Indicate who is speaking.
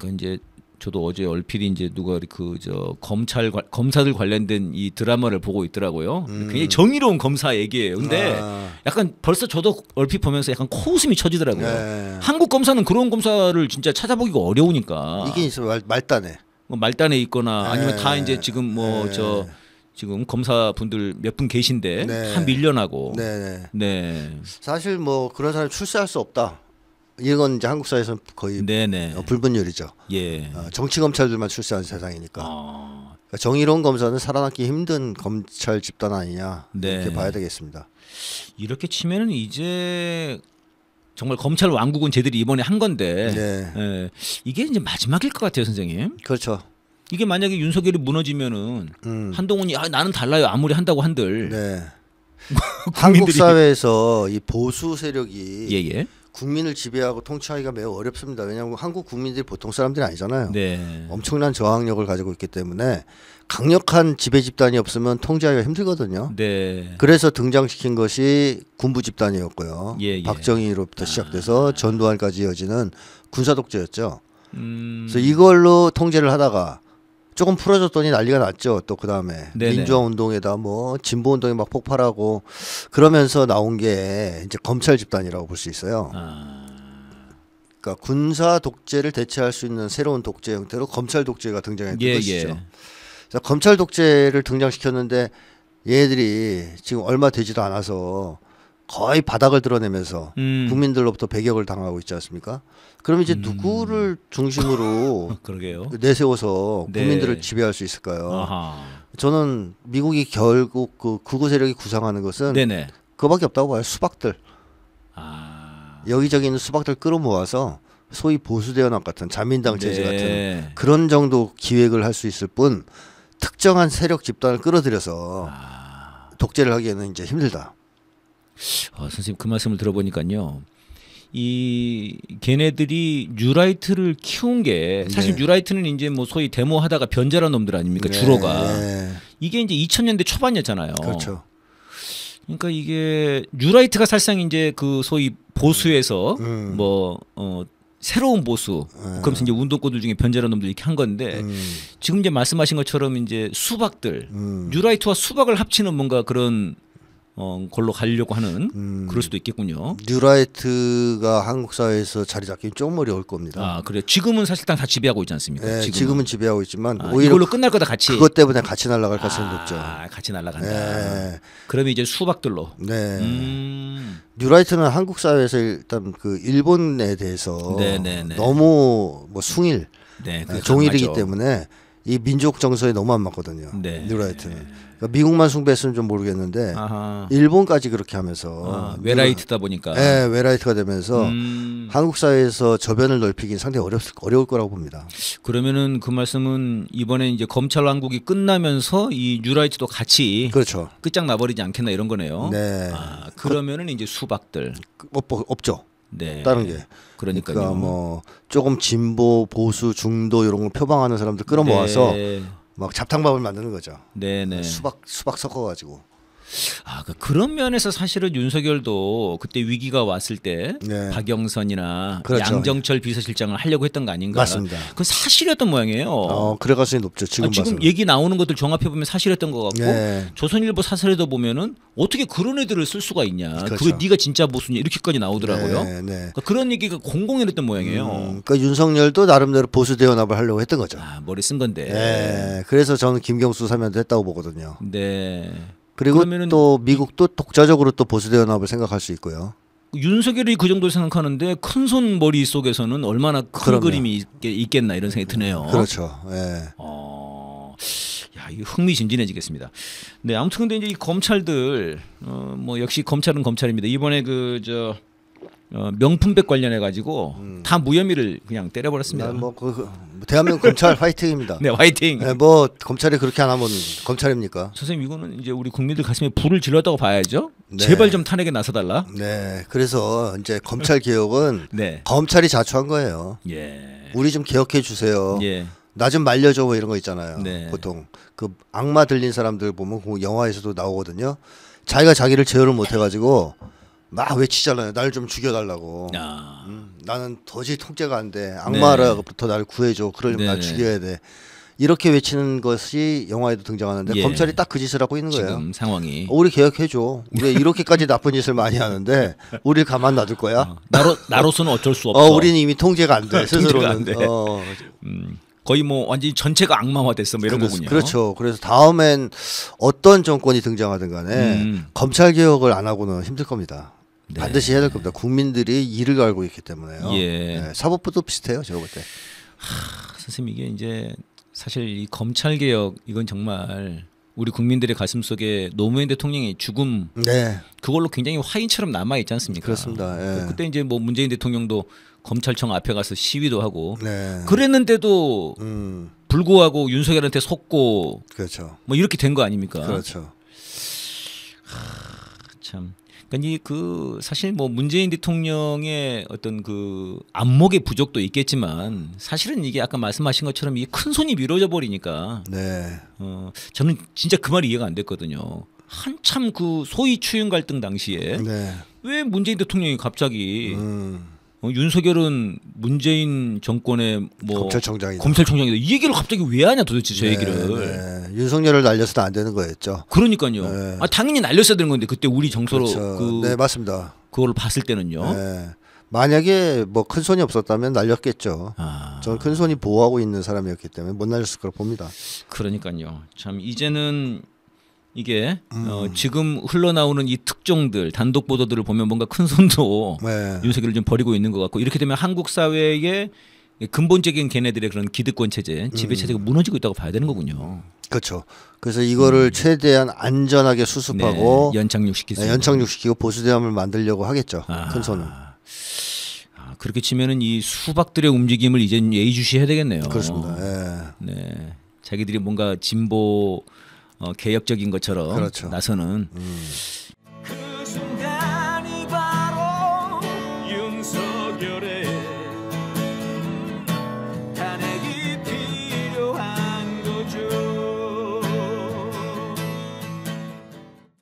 Speaker 1: 그러니까 이제 저도 어제 얼핏 이제 누가 그 저 검찰 검사들 관련된 이 드라마를 보고 있더라고요. 음. 굉장히 정의로운 검사 얘기예요. 근데 아. 약간 벌써 저도 얼핏 보면서 약간 코웃음이 쳐지더라고요. 네. 한국 검사는 그런 검사를 진짜 찾아보기가 어려우니까 이게 있어 말, 단에뭐 말단에 있거나 네. 아니면 네. 다 이제 지금 뭐저 네. 지금 검사분들 몇 분 계신데 네. 다 밀려나고 네.
Speaker 2: 네. 사실 뭐 그런 사람 출세할 수 없다 이건 이제 한국 사회에서는 거의 네네. 불분율이죠. 어, 예. 어, 정치 검찰들만 출세한 세상이니까. 어. 정의로운 검사는 살아남기 힘든 검찰 집단 아니냐 네. 이렇게 봐야 되겠습니다. 이렇게
Speaker 1: 치면은 이제 정말 검찰 왕국은 제들이 이번에 한 건데 네. 예. 이게 이제 마지막일 것 같아요, 선생님. 그렇죠. 이게 만약에 윤석열이 무너지면은 음. 한동훈이 아, 나는 달라요 아무리 한다고 한들. 네. 한국 사회에서
Speaker 2: 이 보수 세력이 예예. 예. 국민을 지배하고 통치하기가 매우 어렵습니다. 왜냐하면 한국 국민들이 보통 사람들이 아니잖아요. 네. 엄청난 저항력을 가지고 있기 때문에 강력한 지배 집단이 없으면 통제하기가 힘들거든요. 네. 그래서 등장시킨 것이 군부 집단이었고요. 예, 예. 박정희로부터 아. 시작돼서 아. 전두환까지 이어지는 군사 독재였죠. 음... 그래서 이걸로 통제를 하다가 조금 풀어졌더니 난리가 났죠. 또그 다음에 민주화 운동에다 뭐 진보 운동이 막 폭발하고 그러면서 나온 게 이제 검찰 집단이라고 볼 수 있어요. 아... 그러니까 군사 독재를 대체할 수 있는 새로운 독재 형태로 검찰 독재가 등장했던 예, 것이죠. 예. 자, 검찰 독재를 등장시켰는데 얘들이 지금 얼마 되지도 않아서 거의 바닥을 드러내면서 음. 국민들로부터 배격을 당하고 있지 않습니까? 그럼 이제 음. 누구를 중심으로 내세워서 네. 국민들을 네. 지배할 수 있을까요? 아하. 저는 미국이 결국 그 극우 세력이 구상하는 것은 네네. 그밖에 없다고 봐요. 수박들. 아. 여기저기 있는 수박들 끌어모아서 소위 보수 대연합 같은 자민당 네. 체제 네. 같은 그런 정도 기획을 할 수 있을 뿐 특정한 세력 집단을 끌어들여서 아. 독재를 하기에는 이제 힘들다.
Speaker 1: 아, 선생님 그 말씀을 들어보니까요. 이 걔네들이 뉴라이트를 키운 게 사실 네. 뉴라이트는 이제 뭐 소위 데모하다가 변절한 놈들 아닙니까 네. 주로가 네. 이게 이제 2000년대 초반이었잖아요. 그렇죠. 그러니까 이게 뉴라이트가 사실상 이제 그 소위 보수에서 음. 뭐 어, 새로운 보수 음. 네. 그러면 이제 운동권들 중에 변절한 놈들이 이렇게 한 건데 음. 지금 이제 말씀하신 것처럼 이제 수박들 음. 뉴라이트와 수박을 합치는 뭔가 그런 어, 걸로 가려고 하는 음, 그럴 수도 있겠군요.
Speaker 2: 뉴라이트가 한국 사회에서 자리 잡기 조금 어려울 겁니다. 아 그래 지금은 사실상 다 지배하고 있지 않습니까? 네, 지금은, 지금은 지배하고 있지만 아, 오히려 이걸로
Speaker 1: 끝날 거다 같이 그것 때문에 같이
Speaker 2: 날아갈 가능성이 아, 높죠. 같이 날아간다. 네. 그러면 이제 수박들로. 네. 음. 뉴라이트는 한국 사회에서 일단 그 일본에 대해서 네, 네, 네. 너무 뭐 숭일,
Speaker 1: 네, 종일이기
Speaker 2: 때문에. 이 민족 정서에 너무 안 맞거든요. 네. 뉴라이트는 그러니까 미국만 숭배했으면 좀 모르겠는데 아하. 일본까지 그렇게 하면서 아, 외라이트다 보니까 네, 예, 외라이트가 되면서 음. 한국 사회에서 저변을 넓히긴 상당히 어렵 어려울 거라고 봅니다.
Speaker 1: 그러면은 그 말씀은 이번에 이제 검찰 왕국이 끝나면서 이 뉴라이트도 같이 그렇죠. 끝장 나버리지 않겠나 이런 거네요. 네. 아, 그러면은 이제 수박들 그, 없, 없죠. 네. 다른 게. 그러니까요. 그러니까 뭐
Speaker 2: 조금 진보 보수 중도 이런 걸 표방하는 사람들 끌어모아서 네.
Speaker 1: 막 잡탕밥을 만드는 거죠. 네네. 네. 수박
Speaker 2: 수박 섞어가지고. 아, 그, 그런
Speaker 1: 면에서 사실은 윤석열도 그때 위기가 왔을 때 네. 박영선이나 그렇죠. 양정철 비서실장을 하려고 했던 거 아닌가? 맞습니다. 그건 사실이었던 모양이에요. 어,
Speaker 2: 그래 가능성이 높죠. 지금 아, 지금
Speaker 1: 얘기 나오는 것들 종합해 보면 사실이었던 것 같고 네. 조선일보 사설에도 보면은 어떻게 그런 애들을 쓸 수가 있냐? 그렇죠. 그게 네가 진짜 보수 이렇게까지 나오더라고요. 네,
Speaker 2: 네, 그러니까 그런 얘기가 공공연했던 모양이에요. 음, 그러니까 윤석열도 나름대로 보수 대연합을 하려고 했던 거죠. 아, 머리 쓴 건데. 네. 그래서 저는 김경수 사면도 했다고 보거든요. 네. 그리고 그러면은 또 미국도 독자적으로 또 보수대 연합을 생각할 수 있고요.
Speaker 1: 윤석열이 그 정도 생각하는데 큰손 머리 속에서는 얼마나 큰 그럼요. 그림이 있, 겠나 이런 생각이 드네요. 그렇죠.
Speaker 2: 예. 어, 야, 이
Speaker 1: 흥미진진해지겠습니다. 네, 아무튼 근데 이제 이 검찰들 어, 뭐 역시 검찰은 검찰입니다. 이번에 그저 어, 명품백 관련해 가지고 음. 다
Speaker 2: 무혐의를 그냥 때려버렸습니다. 네, 뭐그 그, 뭐 대한민국 검찰 화이팅입니다. 네, 화이팅. 네, 뭐 검찰이 그렇게 안 하면 검찰입니까? 선생님 이거는 이제 우리 국민들 가슴에 불을 질렀다고 봐야죠. 네. 제발 좀 탄핵에 나서달라. 네, 그래서 이제 검찰 개혁은 네. 검찰이 자초한 거예요. 예. 우리 좀 개혁해 주세요. 예. 나 좀 말려줘 뭐 이런 거 있잖아요. 네. 보통 그 악마 들린 사람들 보면 그 영화에서도 나오거든요. 자기가 자기를 제어를 못 해가지고. 막 외치잖아요. 날 좀 죽여달라고. 아. 음, 나는 도저히 통제가 안 돼. 네. 악마라부터 네. 나 구해줘. 그러려면 네, 날 네. 죽여야 돼. 이렇게 외치는 것이 영화에도 등장하는데 예. 검찰이 딱 그 짓을 하고 있는 거예요. 지금 상황이. 우리 개혁해줘. 우리 이렇게까지 나쁜 짓을 많이 하는데 우리 가만 놔둘 거야. 어, 나로
Speaker 1: 나로서는 어쩔 수 없어. 어, 우리는
Speaker 2: 이미 통제가 안 돼. 스스로는. 안 돼. 어. 음. 거의 뭐 완전히 전체가 악마화됐어 뭐 이런 그렇, 거군요. 그렇죠. 그래서 다음엔 어떤 정권이 등장하든 간에 음. 검찰 개혁을 안 하고는 힘들 겁니다. 네. 반드시 해야 될 겁니다. 국민들이 이를 알고 있기 때문에요. 예. 네, 사법부도 비슷해요. 제가 볼 때.
Speaker 1: 하, 선생님 이게 이제 사실 이 검찰 개혁 이건 정말 우리 국민들의 가슴 속에 노무현 대통령의 죽음 네. 그걸로 굉장히 화인처럼 남아 있지 않습니까? 그렇습니다. 예. 그, 그때 이제 뭐 문재인 대통령도 검찰청 앞에 가서 시위도 하고 네. 그랬는데도 음. 불구하고 윤석열한테 속고 그렇죠. 뭐 이렇게 된 거 아닙니까? 그렇죠. 하, 참 그러니까 그 사실 뭐 문재인 대통령의 어떤 그 안목의 부족도 있겠지만 사실은 이게 아까 말씀하신 것처럼 이 큰 손이 미뤄져 버리니까 네. 어 저는 진짜 그 말이 이해가 안 됐거든요. 한참 그 소위 추윤 갈등 당시에 네. 왜 문재인 대통령이 갑자기 음. 어, 윤석열은 문재인
Speaker 2: 정권의 뭐 검찰총장이다. 검찰총장이다. 이 얘기를 갑자기 왜 하냐 도대체 저 네, 얘기를. 네. 윤석열을 날려서도 안 되는 거였죠. 그러니까요. 네. 아,
Speaker 1: 당연히 날렸어야 되는
Speaker 2: 건데 그때 우리 정서로 그렇죠. 그 네, 맞습니다. 그걸 봤을 때는요. 네. 만약에 뭐 큰 손이 없었다면 날렸겠죠. 아. 저는 큰 손이 보호하고 있는 사람이었기 때문에 못 날렸을 거라 봅니다.
Speaker 1: 그러니까요. 참 이제는 이게 음. 어, 지금 흘러나오는 이 특종들 단독 보도들을 보면 뭔가 큰 손도 네. 윤석열을 좀 버리고 있는 것 같고 이렇게 되면 한국 사회의 근본적인 걔네들의 그런 기득권 체제 지배 음. 체제가 음. 무너지고 있다고 봐야 되는 거군요.
Speaker 2: 그렇죠. 그래서 이거를 음. 최대한 안전하게 수습하고 네, 연착륙시키고 네, 연착륙시키고 보수대함을 만들려고 하겠죠. 아. 큰 손은. 아,
Speaker 1: 그렇게 치면은 이 수박들의 움직임을 이제 예의주시해야 되겠네요. 그렇습니다. 예. 네. 자기들이 뭔가 진보 어, 개혁적인 것처럼 그렇죠. 나서는 음.